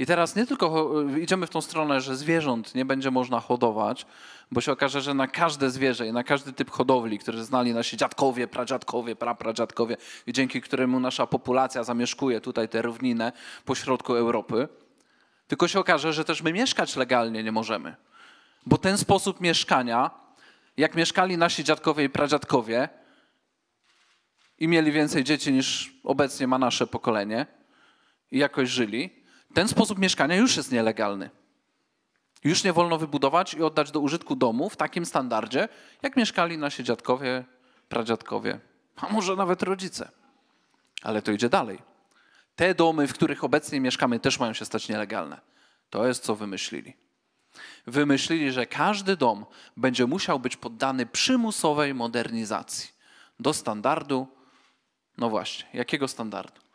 I teraz nie tylko idziemy w tą stronę, że zwierząt nie będzie można hodować, bo się okaże, że na każde zwierzę i na każdy typ hodowli, który znali nasi dziadkowie, pradziadkowie, prapradziadkowie i dzięki któremu nasza populacja zamieszkuje tutaj tę równinę pośrodku Europy, tylko się okaże, że też my mieszkać legalnie nie możemy. Bo ten sposób mieszkania, jak mieszkali nasi dziadkowie i pradziadkowie i mieli więcej dzieci niż obecnie ma nasze pokolenie i jakoś żyli, ten sposób mieszkania już jest nielegalny. Już nie wolno wybudować i oddać do użytku domu w takim standardzie, jak mieszkali nasi dziadkowie, pradziadkowie, a może nawet rodzice. Ale to idzie dalej. Te domy, w których obecnie mieszkamy, też mają się stać nielegalne. To jest co wymyślili. Wymyślili, że każdy dom będzie musiał być poddany przymusowej modernizacji do standardu, no właśnie, jakiego standardu?